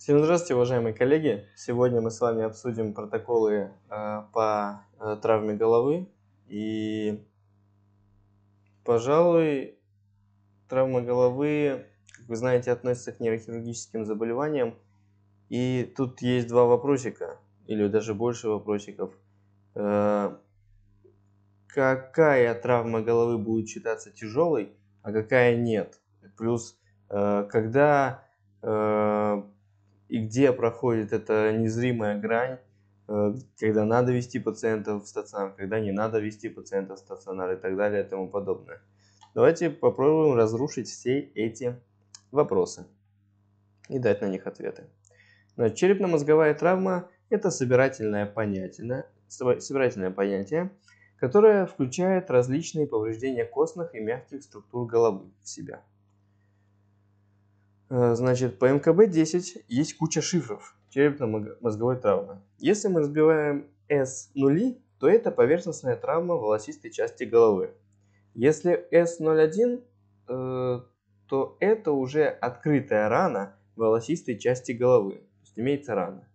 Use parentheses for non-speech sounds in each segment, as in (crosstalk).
Всем здравствуйте, уважаемые коллеги! Сегодня мы с вами обсудим протоколы э, по э, травме головы. И, пожалуй, травма головы, как вы знаете, относится к нейрохирургическим заболеваниям. И тут есть два вопросика, или даже больше вопросиков. Э, какая травма головы будет считаться тяжелой, а какая нет? Плюс, э, когда э, и где проходит эта незримая грань, э, когда надо вести пациента в стационар, когда не надо вести пациента в стационар и так далее и тому подобное. Давайте попробуем разрушить все эти вопросы и дать на них ответы. черепно-мозговая травма – это собирательное понятие, собирательное понятие, которое включает различные повреждения костных и мягких структур головы в себя – Э, значит, по МКБ-10 есть куча шифров черепно-мозговой травмы. Если мы разбиваем s нули, то это поверхностная травма волосистой части головы. Если s 01 э, то это уже открытая рана волосистой части головы, то есть имеется рана.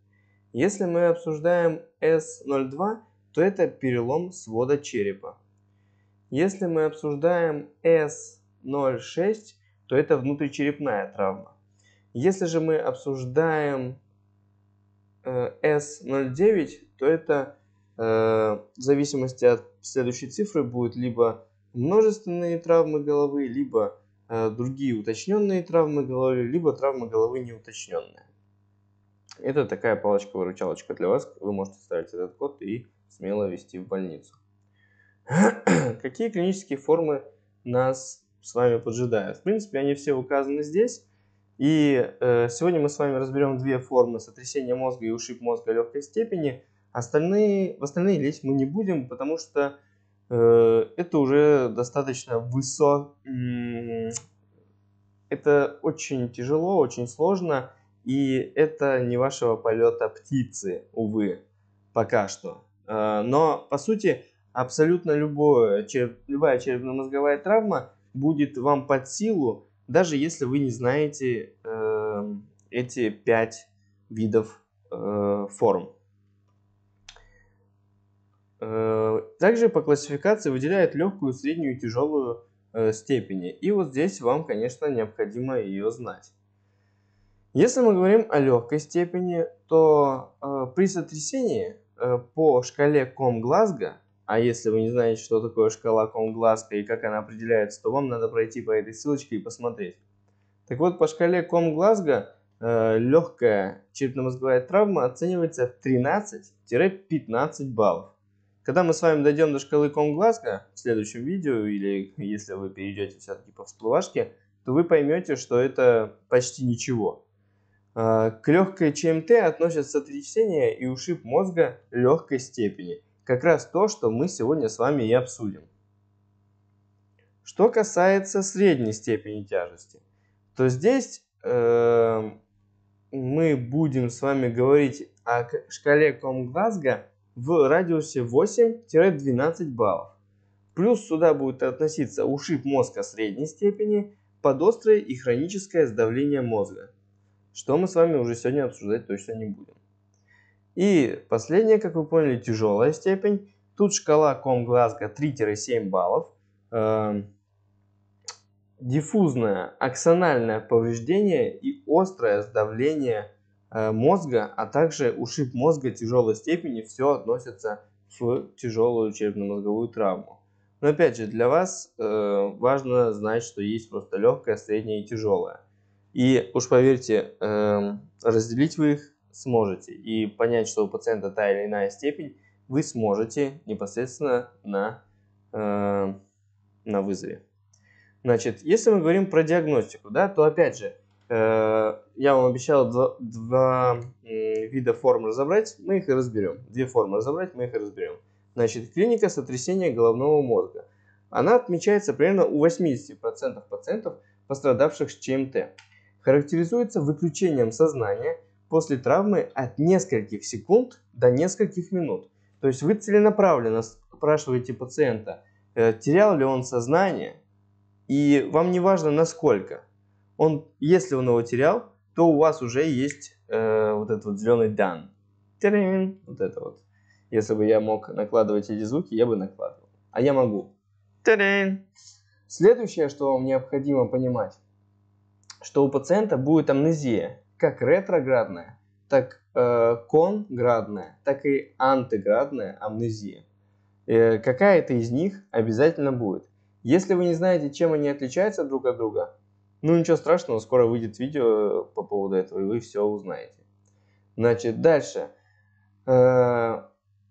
Если мы обсуждаем s 02 то это перелом свода черепа. Если мы обсуждаем s 06 то это внутричерепная травма. Если же мы обсуждаем э, S09, то это э, в зависимости от следующей цифры будет либо множественные травмы головы, либо э, другие уточненные травмы головы, либо травмы головы неуточненные. Это такая палочка-выручалочка для вас. Вы можете ставить этот код и смело вести в больницу. (clears throat) Какие клинические формы нас с вами поджидает. В принципе, они все указаны здесь. И э, сегодня мы с вами разберем две формы сотрясения мозга и ушиб мозга легкой степени. Остальные, в остальные лезть мы не будем, потому что э, это уже достаточно высок... Это очень тяжело, очень сложно, и это не вашего полета птицы, увы, пока что. Э, но, по сути, абсолютно любое, череп, любая черепно-мозговая травма – будет вам под силу, даже если вы не знаете э, эти пять видов э, форм. Э, также по классификации выделяют легкую, среднюю и тяжелую э, степени. И вот здесь вам, конечно, необходимо ее знать. Если мы говорим о легкой степени, то э, при сотрясении э, по шкале Ком-Глазго а если вы не знаете, что такое шкала Комглазка и как она определяется, то вам надо пройти по этой ссылочке и посмотреть. Так вот, по шкале Комглазга э, легкая черепно-мозговая травма оценивается в 13-15 баллов. Когда мы с вами дойдем до шкалы Комглазга в следующем видео, или если вы перейдете все-таки по всплывашке, то вы поймете, что это почти ничего. Э, к легкой ЧМТ относятся сотрясение и ушиб мозга легкой степени – как раз то, что мы сегодня с вами и обсудим. Что касается средней степени тяжести, то здесь э, мы будем с вами говорить о шкале Комглазга в радиусе 8-12 баллов. Плюс сюда будет относиться ушиб мозга средней степени, подострое и хроническое сдавление мозга, что мы с вами уже сегодня обсуждать точно не будем. И последняя, как вы поняли, тяжелая степень. Тут шкала ком Глазго 3-7 баллов. Эм, диффузное аксональное повреждение и острое сдавление э, мозга, а также ушиб мозга тяжелой степени, все относятся в тяжелую черепно-мозговую травму. Но опять же, для вас э, важно знать, что есть просто легкая, средняя и тяжелая. И уж поверьте, э, разделить вы их сможете. И понять, что у пациента та или иная степень, вы сможете непосредственно на, э, на вызове. Значит, если мы говорим про диагностику, да, то опять же, э, я вам обещал два, два э, вида форм разобрать, мы их и разберем. Две формы разобрать, мы их и разберем. Значит, клиника сотрясения головного мозга. Она отмечается примерно у 80% пациентов, пострадавших с ЧМТ. Характеризуется выключением сознания – после травмы от нескольких секунд до нескольких минут. То есть вы целенаправленно спрашиваете пациента, э, терял ли он сознание, и вам не важно насколько. Он, если он его терял, то у вас уже есть э, вот этот вот зеленый дан. Термин, вот это вот. Если бы я мог накладывать эти звуки, я бы накладывал. А я могу. Термин. Следующее, что вам необходимо понимать, что у пациента будет амнезия как ретроградная, так э, конградная, так и антиградная амнезия. Э, какая-то из них обязательно будет. Если вы не знаете, чем они отличаются друг от друга, ну ничего страшного, скоро выйдет видео э, по поводу этого, и вы все узнаете. Значит, дальше. Э,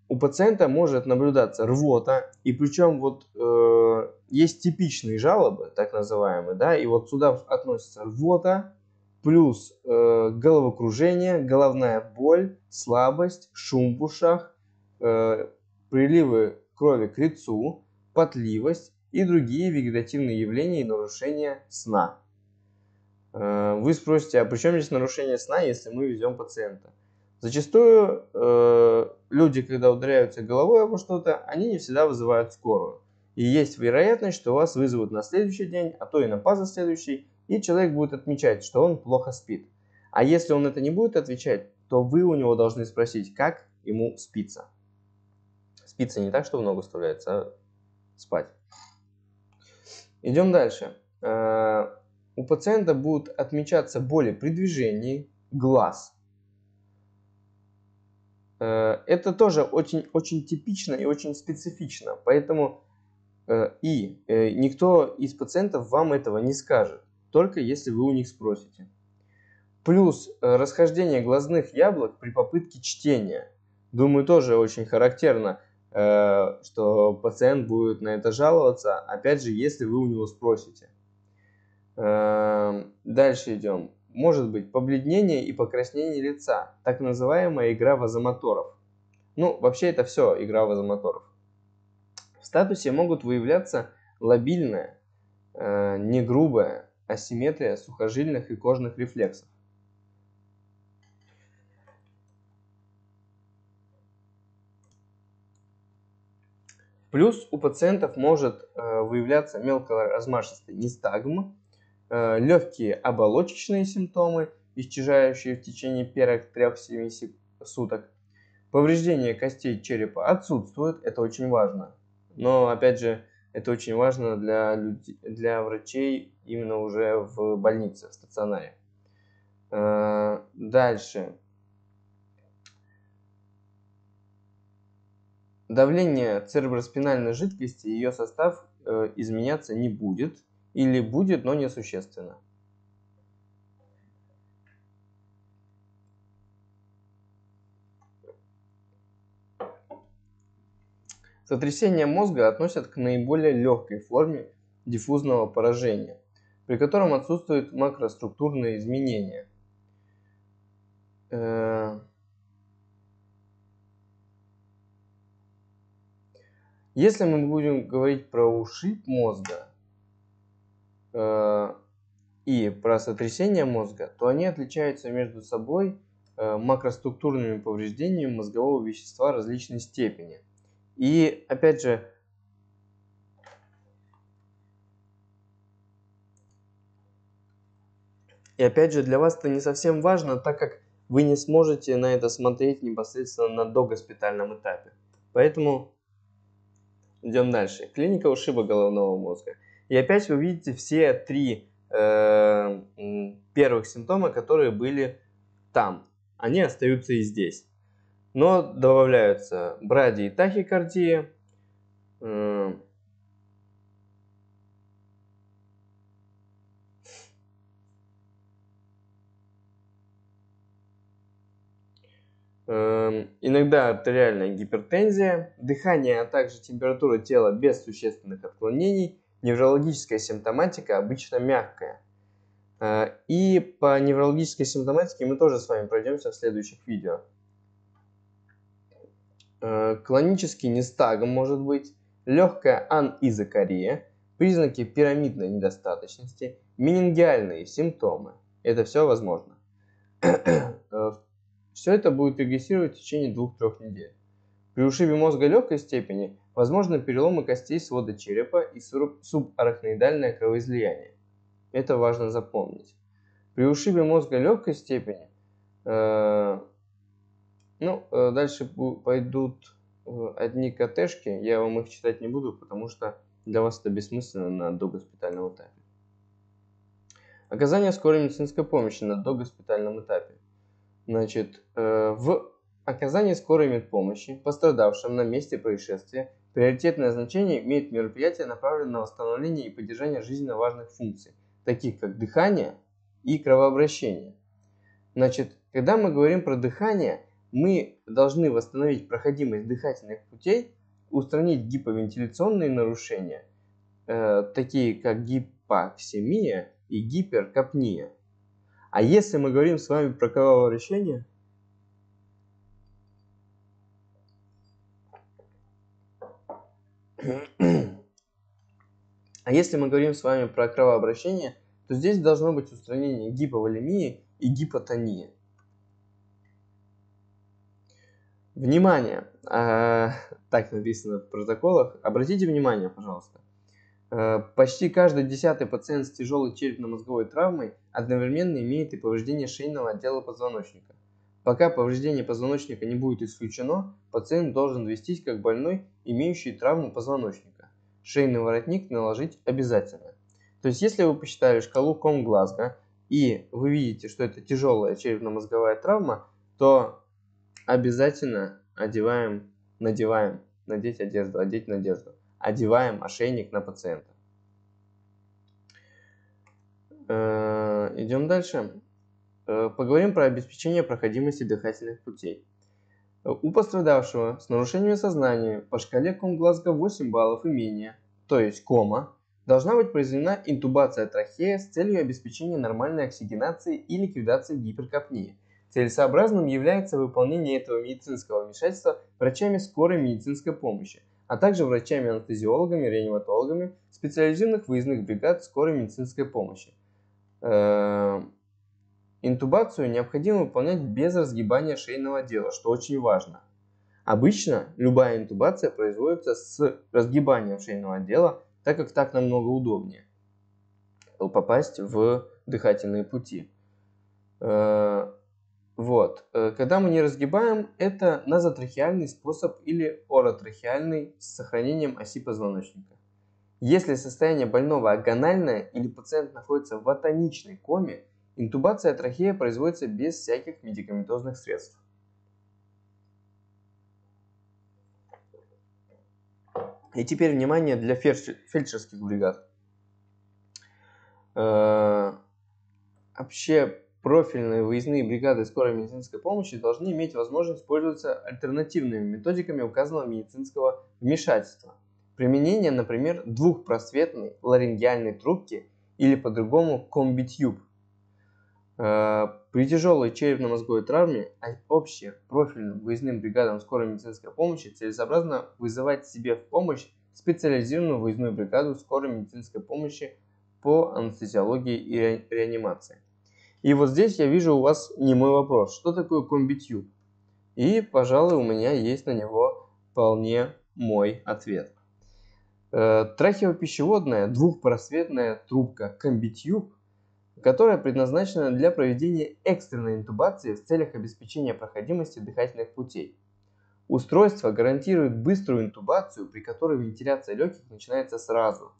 у пациента может наблюдаться рвота, и причем вот э, есть типичные жалобы, так называемые, да, и вот сюда относится рвота, плюс э, головокружение, головная боль, слабость, шум в ушах, э, приливы крови к лицу, потливость и другие вегетативные явления и нарушения сна. Э, вы спросите, а при чем здесь нарушение сна, если мы везем пациента? Зачастую э, люди, когда ударяются головой обо что-то, они не всегда вызывают скорую. И есть вероятность, что вас вызовут на следующий день, а то и на следующий. И человек будет отмечать, что он плохо спит. А если он это не будет отвечать, то вы у него должны спросить, как ему спится. Спится не так, что в ногу вставляется, а спать. Идем дальше. Э, у пациента будут отмечаться боли при движении глаз. Э, это тоже очень, очень типично и очень специфично, поэтому э, и никто из пациентов вам этого не скажет только если вы у них спросите. Плюс э, расхождение глазных яблок при попытке чтения. Думаю, тоже очень характерно, э, что пациент будет на это жаловаться, опять же, если вы у него спросите. Эм, дальше идем. Может быть побледнение и покраснение лица, так называемая игра вазомоторов. Ну, вообще это все игра вазомоторов. В статусе могут выявляться лобильное, э, негрубое, асимметрия сухожильных и кожных рефлексов. Плюс у пациентов может э, выявляться мелкоразмашистый нестагм, э, легкие оболочечные симптомы, исчезающие в течение первых 3-7 суток. Повреждение костей черепа отсутствует, это очень важно. Но опять же, это очень важно для, людей, для врачей именно уже в больнице, в стационаре. Э, дальше. Давление цереброспинальной жидкости и ее состав э, изменяться не будет или будет, но несущественно. Сотрясение мозга относят к наиболее легкой форме диффузного поражения, при котором отсутствуют макроструктурные изменения. Э, если мы будем говорить про ушиб мозга э, и про сотрясение мозга, то они отличаются между собой э, макроструктурными повреждениями мозгового вещества различной степени – и опять же, и опять же для вас это не совсем важно, так как вы не сможете на это смотреть непосредственно на догоспитальном этапе. Поэтому идем дальше. Клиника ушиба головного мозга. И опять вы видите все три э, первых симптома, которые были там. Они остаются и здесь. Но добавляются бради и тахикардия, э, эм, иногда артериальная гипертензия, дыхание, а также температура тела без существенных отклонений, неврологическая симптоматика обычно мягкая. Э, и по неврологической симптоматике мы тоже с вами пройдемся в следующих видео. Э, клонический нестагм может быть, легкая анизокария, признаки пирамидной недостаточности, менингиальные симптомы. Это все возможно. Э, все это будет регрессировать в течение 2-3 недель. При ушибе мозга легкой степени возможны переломы костей свода черепа и субарахноидальное кровоизлияние. Это важно запомнить. При ушибе мозга легкой степени э ну, э, дальше пойдут э, одни КТшки. Я вам их читать не буду, потому что для вас это бессмысленно на догоспитальном этапе. Оказание скорой медицинской помощи на догоспитальном этапе. Значит, э, в оказании скорой медпомощи пострадавшим на месте происшествия приоритетное значение имеет мероприятие, направленное на восстановление и поддержание жизненно важных функций, таких как дыхание и кровообращение. Значит, когда мы говорим про дыхание – мы должны восстановить проходимость дыхательных путей, устранить гиповентиляционные нарушения, э, такие как гипоксемия и гиперкапния. А если мы говорим с вами про кровообращение, а если мы говорим с вами про кровообращение, то здесь должно быть устранение гиповолемии и гипотонии. Внимание! А, так написано в протоколах. Обратите внимание, пожалуйста. Э, почти каждый десятый пациент с тяжелой черепно-мозговой травмой одновременно имеет и повреждение шейного отдела позвоночника. Пока повреждение позвоночника не будет исключено, пациент должен вестись как больной, имеющий травму позвоночника. Шейный воротник наложить обязательно. То есть, если вы посчитали шкалу Ком-Глазго и вы видите, что это тяжелая черепно-мозговая травма, то обязательно одеваем, надеваем, надеть одежду, одеть надежду. Одеваем ошейник на пациента. Э, идем дальше. Э, поговорим про обеспечение проходимости дыхательных путей. Э, у пострадавшего с нарушениями сознания по шкале Комглазго 8 баллов и менее, то есть кома, должна быть произведена интубация трахея с целью обеспечения нормальной оксигенации и ликвидации гиперкапнии – Целесообразным является выполнение этого медицинского вмешательства врачами скорой медицинской помощи, а также врачами-анестезиологами, реаниматологами специализированных выездных бригад скорой медицинской помощи. Эм, интубацию необходимо выполнять без разгибания шейного отдела, что очень важно. Обычно любая интубация производится с разгибанием шейного отдела, так как так намного удобнее попасть в дыхательные пути. Э, вот. Э, когда мы не разгибаем, это назотрахеальный способ или оротрахеальный с сохранением оси позвоночника. Если состояние больного агональное или пациент находится в атоничной коме, интубация трахея производится без всяких медикаментозных средств. И теперь внимание для фельдшерских бригад. Э, вообще профильные выездные бригады скорой медицинской помощи должны иметь возможность пользоваться альтернативными методиками указанного медицинского вмешательства. Применение, например, двухпросветной ларингеальной трубки или по-другому комбитюб. Э, при тяжелой черепно-мозговой травме общим профильным выездным бригадам скорой медицинской помощи целесообразно вызывать себе в помощь специализированную выездную бригаду скорой медицинской помощи по анестезиологии и реанимации. И вот здесь я вижу у вас не мой вопрос. Что такое комбитюб? И, пожалуй, у меня есть на него вполне мой ответ. Э, трахеопищеводная двухпросветная трубка комбитюб, которая предназначена для проведения экстренной интубации в целях обеспечения проходимости дыхательных путей. Устройство гарантирует быструю интубацию, при которой вентиляция легких начинается сразу.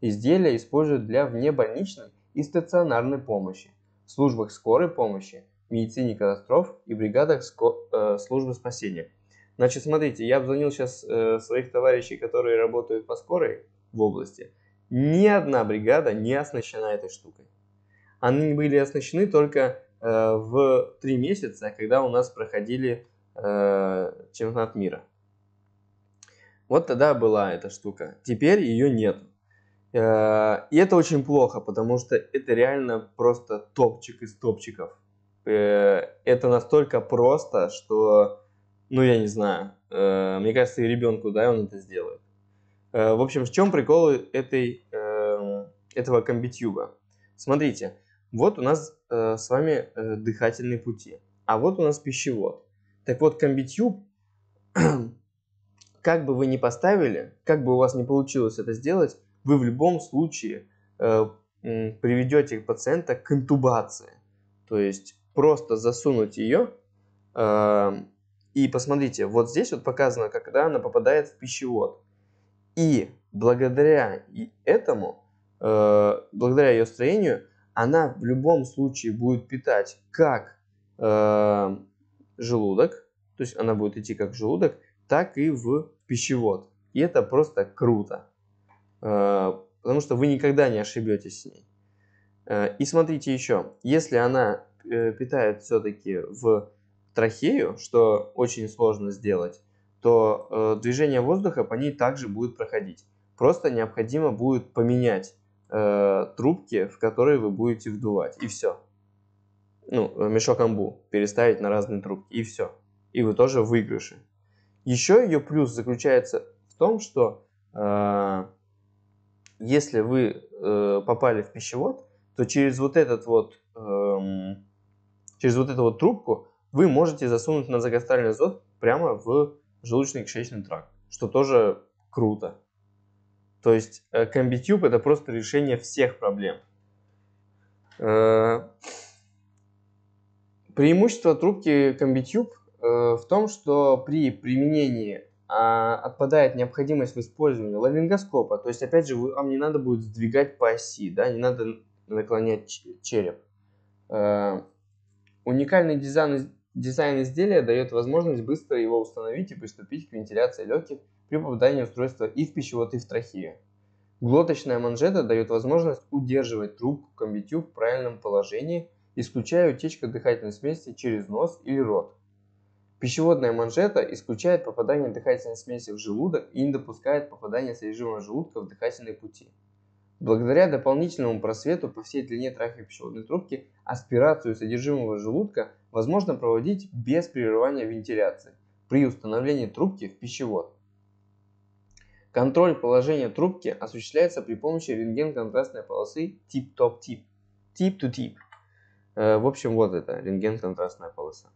Изделие используют для внебольничной и стационарной помощи службах скорой помощи, медицине катастроф и бригадах э, службы спасения. Значит, смотрите, я обзвонил сейчас э, своих товарищей, которые работают по скорой в области. Ни одна бригада не оснащена этой штукой. Они были оснащены только э, в три месяца, когда у нас проходили э, чемпионат мира. Вот тогда была эта штука. Теперь ее нет. Э, и это очень плохо, потому что это реально просто топчик из топчиков. Э, это настолько просто, что, ну я не знаю, э, мне кажется, и ребенку, да, он это сделает. В общем, в чем прикол этой, эм, этого комбитюба? Смотрите, вот у нас с вами дыхательные пути, а вот у нас пищевод. Так вот, комбитюб, (clears throat) как бы вы ни поставили, как бы у вас не получилось это сделать, вы в любом случае э, приведете пациента к интубации. То есть просто засунуть ее эм, и посмотрите, вот здесь вот показано, когда она попадает в пищевод. И благодаря этому, э, благодаря ее строению, она в любом случае будет питать как э, желудок, то есть она будет идти как желудок, так и в пищевод. И это просто круто. Э, потому что вы никогда не ошибетесь с ней. Э, и смотрите еще, если она э, питает все-таки в трахею, что очень сложно сделать, то движение воздуха по ней также будет проходить. Просто необходимо будет поменять трубки, в которые вы будете вдувать, и все. Ну, мешок амбу переставить на разные трубки, и все. И вы тоже в Еще ее плюс заключается в том, что э, если вы э, попали в пищевод, то через вот этот вот э, через вот эту вот трубку вы можете засунуть назогастральный закастальный азот прямо в желудочно-кишечный тракт, что тоже круто. То есть э, комбитюб это просто решение всех проблем. Э, преимущество трубки комбитюб э, в том, что при применении а, отпадает необходимость в использовании лавингоскопа. То есть, опять же, вам не надо будет сдвигать по оси, да, не надо наклонять череп. А, уникальный дизайн, дизайн изделия дает возможность быстро его установить и приступить к вентиляции легких при попадании устройства и в пищевод, и в трахею. Глоточная манжета дает возможность удерживать трубку комбитю в правильном положении, исключая утечку дыхательной смеси через нос или рот. Пищеводная манжета исключает попадание дыхательной смеси в желудок и не допускает попадания содержимого желудка в дыхательные пути. Благодаря дополнительному просвету по всей длине трахеи пищеводной трубки аспирацию содержимого желудка возможно проводить без прерывания вентиляции при установлении трубки в пищевод. Контроль положения трубки осуществляется при помощи рентген-контрастной полосы тип-топ-тип, тип-ту-тип. Э, в общем, вот это рентген-контрастная полоса.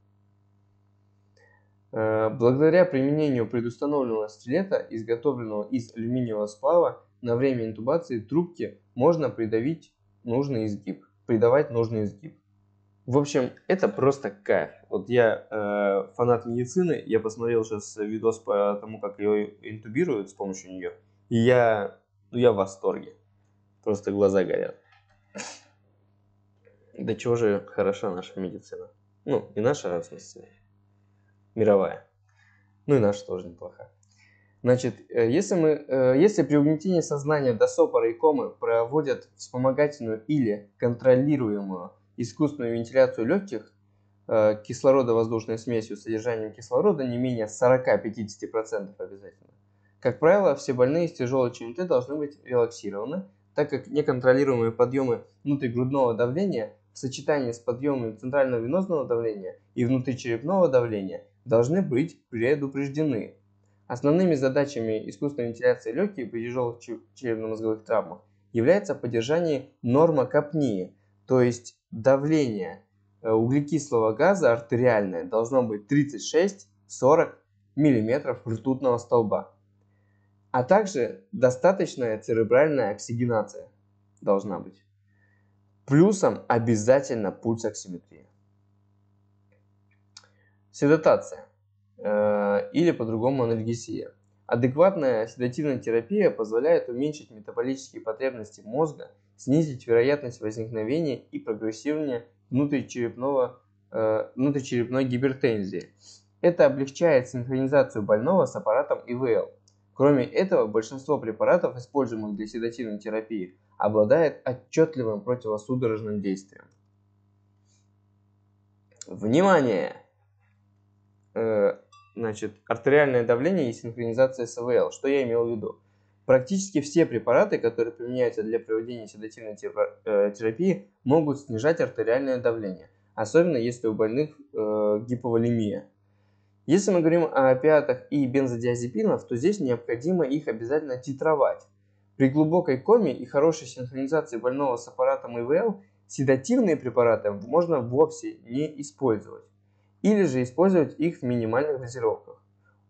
Э, благодаря применению предустановленного стилета, изготовленного из алюминиевого сплава, на время интубации трубки можно придавить нужный изгиб, придавать нужный изгиб. В общем, это просто кайф. Вот я э, фанат медицины, я посмотрел сейчас видос по тому, как ее интубируют с помощью нее, и я, ну, я в восторге. Просто глаза горят. Да чего же хороша наша медицина? Ну, и наша, в смысле, мировая. Ну и наша тоже неплохая. Значит, э, если, мы, э, если при угнетении сознания до сопора и комы проводят вспомогательную или контролируемую искусственную вентиляцию легких э, кислородо-воздушной смесью с содержанием кислорода не менее 40-50% обязательно, как правило, все больные с тяжелой ЧМТ должны быть релаксированы, так как неконтролируемые подъемы внутригрудного давления в сочетании с подъемом центрального венозного давления и внутричерепного давления должны быть предупреждены. Основными задачами искусственной вентиляции легких при тяжелых черепно-мозговых травмах является поддержание нормокопнии, то есть давление э, углекислого газа артериальное должно быть 36-40 мм ртутного столба. А также достаточная церебральная оксигенация должна быть. Плюсом обязательно пульсоксиметрия. Седатация э, или по-другому анальгесия. Адекватная седативная терапия позволяет уменьшить метаболические потребности мозга, снизить вероятность возникновения и прогрессирования внутричерепного, э, внутричерепной гипертензии. Это облегчает синхронизацию больного с аппаратом ИВЛ – Кроме этого, большинство препаратов, используемых для седативной терапии, обладает отчетливым противосудорожным действием. Внимание! Э, значит, артериальное давление и синхронизация СВЛ. Что я имел в виду? Практически все препараты, которые применяются для проведения седативной э, терапии, могут снижать артериальное давление, особенно если у больных э, гиповолемия. Если мы говорим о опиатах и бензодиазепинах, то здесь необходимо их обязательно титровать. При глубокой коме и хорошей синхронизации больного с аппаратом ИВЛ седативные препараты можно вовсе не использовать или же использовать их в минимальных дозировках.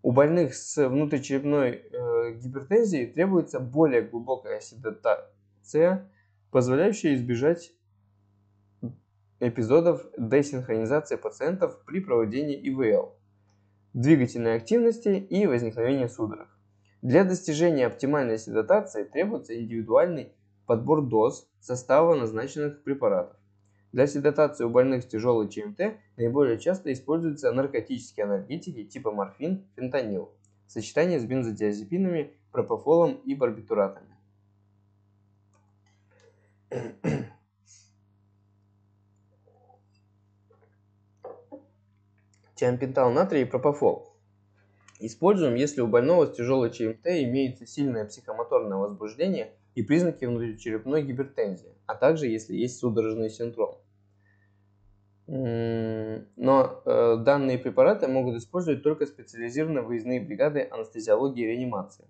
У больных с внутричерепной э, гипертензией требуется более глубокая седатация, позволяющая избежать эпизодов десинхронизации пациентов при проведении ИВЛ двигательной активности и возникновения судорог. Для достижения оптимальной седатации требуется индивидуальный подбор доз состава назначенных препаратов. Для седатации у больных с тяжелой ЧМТ наиболее часто используются наркотические анальгетики типа морфин, фентанил в сочетании с бензодиазепинами, пропофолом и барбитуратами. тиампентал натрия и пропофол. Используем, если у больного с тяжелой ЧМТ имеется сильное психомоторное возбуждение и признаки внутричерепной гипертензии, а также если есть судорожный синдром. Но э, данные препараты могут использовать только специализированные выездные бригады анестезиологии и реанимации.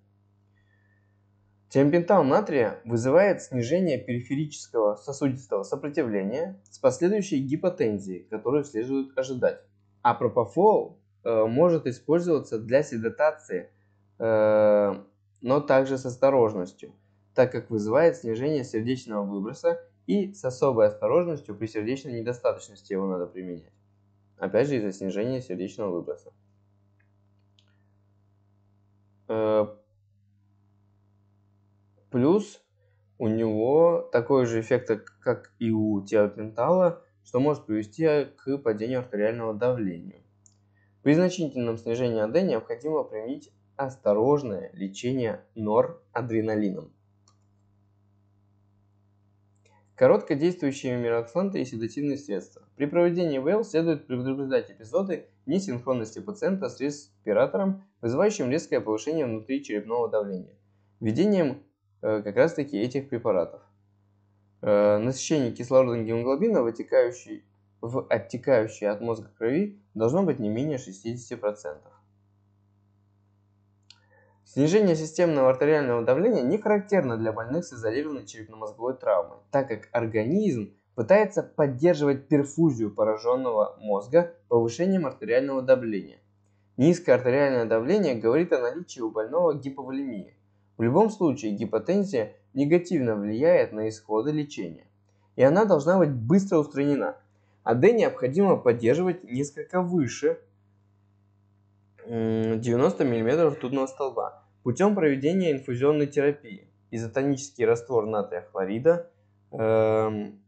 Тиампентал натрия вызывает снижение периферического сосудистого сопротивления с последующей гипотензией, которую следует ожидать. А пропофол э, может использоваться для седатации, э, но также с осторожностью, так как вызывает снижение сердечного выброса и с особой осторожностью при сердечной недостаточности его надо применять. Опять же из-за снижения сердечного выброса. Э, плюс у него такой же эффект, как и у теопентала – что может привести к падению артериального давления. При значительном снижении АД необходимо применить осторожное лечение норадреналином. Короткодействующие мироксанты и седативные средства. При проведении ВЛ следует предупреждать эпизоды несинхронности пациента с респиратором, вызывающим резкое повышение внутричерепного давления, введением э, как раз таки этих препаратов. Э, насыщение кислородом гемоглобина, вытекающей в оттекающей от мозга крови, должно быть не менее 60%. Снижение системного артериального давления не характерно для больных с изолированной черепно-мозговой травмой, так как организм пытается поддерживать перфузию пораженного мозга повышением артериального давления. Низкое артериальное давление говорит о наличии у больного гиповолемии. В любом случае гипотензия негативно влияет на исходы лечения, и она должна быть быстро устранена. АД необходимо поддерживать несколько выше 90 мм тудного столба путем проведения инфузионной терапии, изотонический раствор натрия хлорида, эм,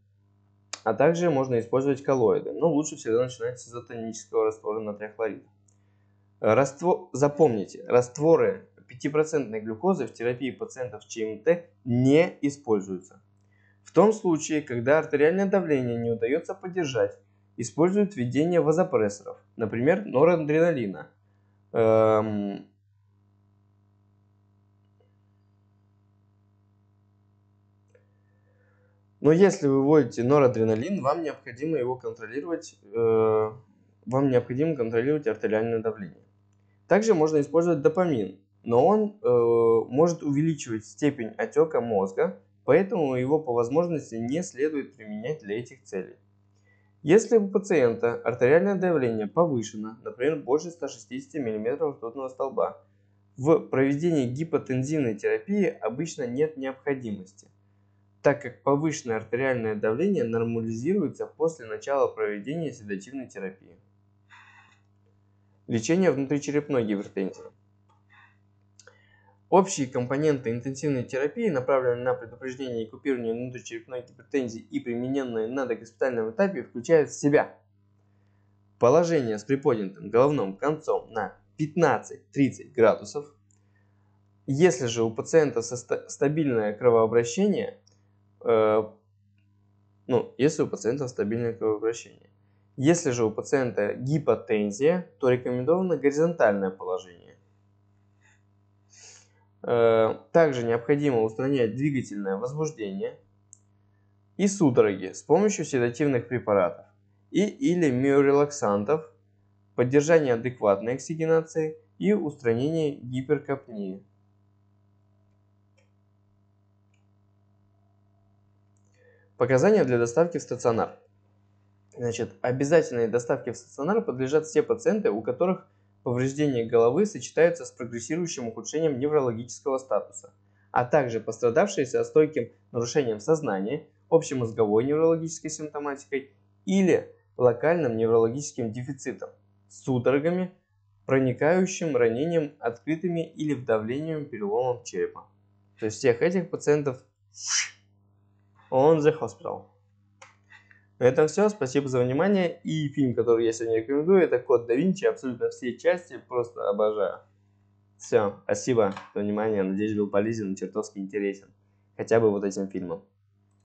а также можно использовать коллоиды, но лучше всегда начинать с изотонического раствора натрия хлорида. Раствор, запомните, растворы 5% глюкозы в терапии пациентов ЧМТ не используется. В том случае, когда артериальное давление не удается поддержать, используют введение вазопрессоров, например, норадреналина. Эм... Но если вы вводите норадреналин, вам необходимо его контролировать, э... вам необходимо контролировать артериальное давление. Также можно использовать допамин, но он э, может увеличивать степень отека мозга, поэтому его по возможности не следует применять для этих целей. Если у пациента артериальное давление повышено, например, больше 160 мм ртутного столба, в проведении гипотензивной терапии обычно нет необходимости, так как повышенное артериальное давление нормализируется после начала проведения седативной терапии. Лечение внутричерепной гипертензии. Общие компоненты интенсивной терапии, направленные на предупреждение и купирование внутричерепной гипертензии и примененные на догоспитальном этапе, включают в себя положение с приподнятым головным концом на 15-30 градусов. Если же у пациента стабильное кровообращение, э, ну, если у пациента стабильное кровообращение, если же у пациента гипотензия, то рекомендовано горизонтальное положение. Э, также необходимо устранять двигательное возбуждение и судороги с помощью седативных препаратов и или миорелаксантов, поддержание адекватной оксигенации и устранение гиперкапнии. Показания для доставки в стационар. Значит, обязательной доставке в стационар подлежат все пациенты, у которых повреждение головы сочетаются с прогрессирующим ухудшением неврологического статуса, а также пострадавшие со стойким нарушением сознания, общемозговой неврологической симптоматикой или локальным неврологическим дефицитом, судорогами, проникающим ранением открытыми или вдавлением переломом черепа. То есть всех этих пациентов он the hospital. Это все, спасибо за внимание. И фильм, который я сегодня рекомендую, это «Код да Винчи». Абсолютно все части, просто обожаю. Все, спасибо за внимание. Надеюсь, был полезен и чертовски интересен. Хотя бы вот этим фильмом.